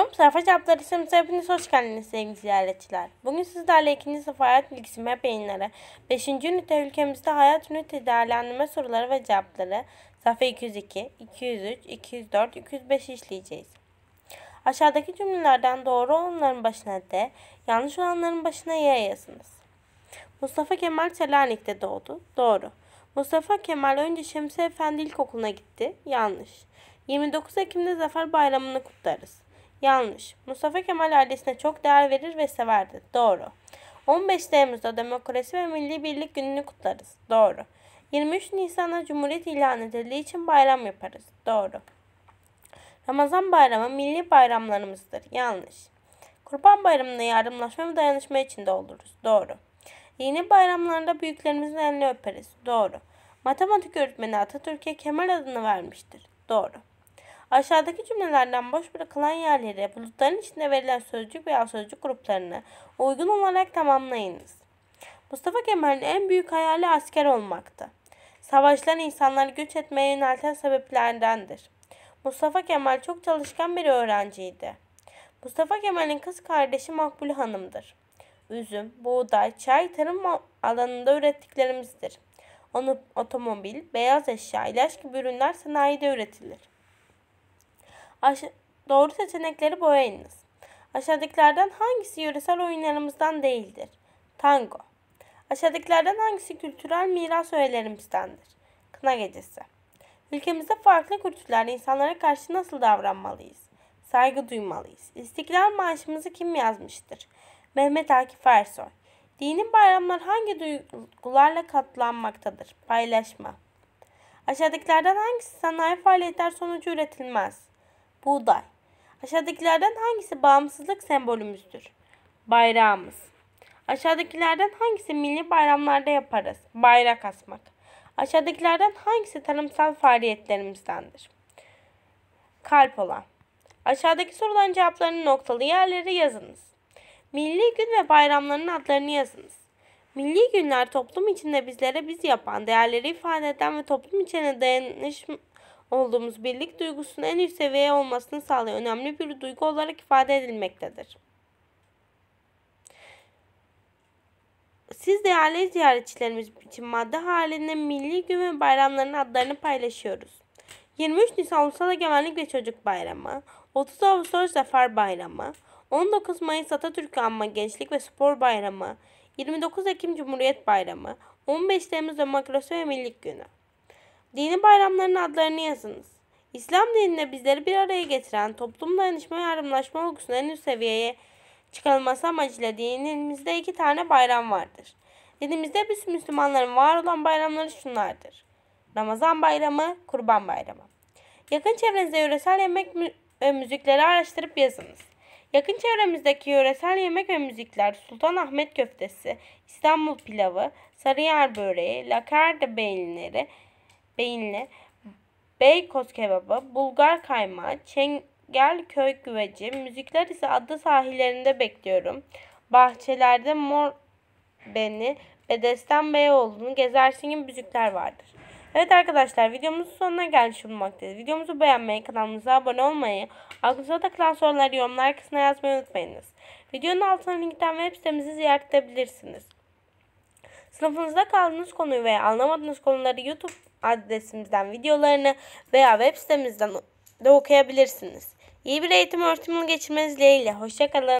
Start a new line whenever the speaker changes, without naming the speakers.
Okuyorum. Sayfa Cevapları isimlisi hepiniz hoş geldiniz sevgili ziyaretçiler. Bugün sizlerle 2. sınıf hayat bilgisi map yayınları, 5. ünite ülkemizde hayat ünite değerlendirme soruları ve cevapları sayfa 202, 203, 204, 205 işleyeceğiz. Aşağıdaki cümlelerden doğru olanların başına D, yanlış olanların başına Y yazınız. Mustafa Kemal Selanik'te doğdu. Doğru. Mustafa Kemal önce Şemsi Efendi İlkokulu'na gitti. Yanlış. 29 Ekim'de Zafer Bayramı'nı kutlarız. Yanlış. Mustafa Kemal ailesine çok değer verir ve severdi. Doğru. 15 Temmuz'da Demokrasi ve Milli Birlik Günü'nü kutlarız. Doğru. 23 Nisan'da Cumhuriyet ilan edildiği için bayram yaparız. Doğru. Ramazan bayramı milli bayramlarımızdır. Yanlış. Kurban bayramında yardımlaşma ve dayanışma için oluruz. Doğru. Yeni bayramlarda büyüklerimizin elini öperiz. Doğru. Matematik öğretmeni Atatürk'e Kemal adını vermiştir. Doğru. Aşağıdaki cümlelerden boş bırakılan yerlere bulutların içinde verilen sözcük veya sözcük gruplarını uygun olarak tamamlayınız. Mustafa Kemal'in en büyük hayali asker olmaktı. Savaşlar insanları göç etmeye yönelten sebeplerdendir. Mustafa Kemal çok çalışkan bir öğrenciydi. Mustafa Kemal'in kız kardeşi Makbule Hanım'dır. Üzüm, buğday, çay tarım alanında ürettiklerimizdir. Onu otomobil, beyaz eşya, ilaç gibi ürünler sanayide üretilir. Aş doğru seçenekleri boyayınız. Aşağıdakilerden hangisi yöresel oyunlarımızdan değildir? Tango. Aşağıdakilerden hangisi kültürel miras öğelerimizdendir? Kına gecesi. Ülkemizde farklı kültürlerde insanlara karşı nasıl davranmalıyız? Saygı duymalıyız. İstiklal Marşımızı kim yazmıştır? Mehmet Akif Ersoy. Dinin bayramlar hangi duygularla katlanmaktadır? Paylaşma. Aşağıdakilerden hangisi sanayi faaliyetler sonucu üretilmez? buğday. Aşağıdakilerden hangisi bağımsızlık sembolümüzdür? Bayrağımız. Aşağıdakilerden hangisi milli bayramlarda yaparız? Bayrak asmak. Aşağıdakilerden hangisi tarımsal faaliyetlerimizdendir? Kalp olan. Aşağıdaki soruların cevaplarını noktalı yerlere yazınız. Milli gün ve bayramların adlarını yazınız. Milli günler toplum içinde bizlere biz yapan, değerleri ifade eden ve toplum içine dayanışma olduğumuz birlik duygusunun en üst seviyeye olmasını sağlayan önemli bir duygu olarak ifade edilmektedir. Siz değerli ziyaretçilerimiz için madde halinde milli gün ve bayramların adlarını paylaşıyoruz. 23 Nisan Ulusal Egemenlik ve Çocuk Bayramı, 30 Ağustos Zafer Bayramı, 19 Mayıs Atatürk Anma Gençlik ve Spor Bayramı, 29 Ekim Cumhuriyet Bayramı, 15 Temmuz Demokrasi ve Millik Günü. Dini bayramların adlarını yazınız. İslam dinine bizleri bir araya getiren toplum dayanışma ve yardımlaşma olgusunun en üst seviyeye çıkarılması amacıyla dinimizde iki tane bayram vardır. Dinimizde biz Müslümanların var olan bayramları şunlardır. Ramazan bayramı, kurban bayramı. Yakın çevrenizde yöresel yemek ve müzikleri araştırıp yazınız. Yakın çevremizdeki yöresel yemek ve müzikler Sultan Ahmet köftesi, İstanbul pilavı, Sarıyer böreği, lakarda beyinleri, beyinli, Beykoz kebabı, Bulgar kaymağı, Çengelköy güveci, müzikler ise ada sahillerinde bekliyorum. Bahçelerde mor beni Bedesten Beyoğlu'nu gezersin müzikler vardır. Evet arkadaşlar videomuzun sonuna gelmiş bulunmaktayız. Videomuzu beğenmeyi, kanalımıza abone olmayı, aklınıza takılan soruları yorumlar kısmına yazmayı unutmayınız. Videonun altına linkten web sitemizi ziyaret edebilirsiniz. Sınıfınızda kaldığınız konuyu veya anlamadığınız konuları YouTube adresimizden videolarını veya web sitemizden de okuyabilirsiniz. İyi bir eğitim öğretimini geçirmeniz dileğiyle. Hoşçakalın.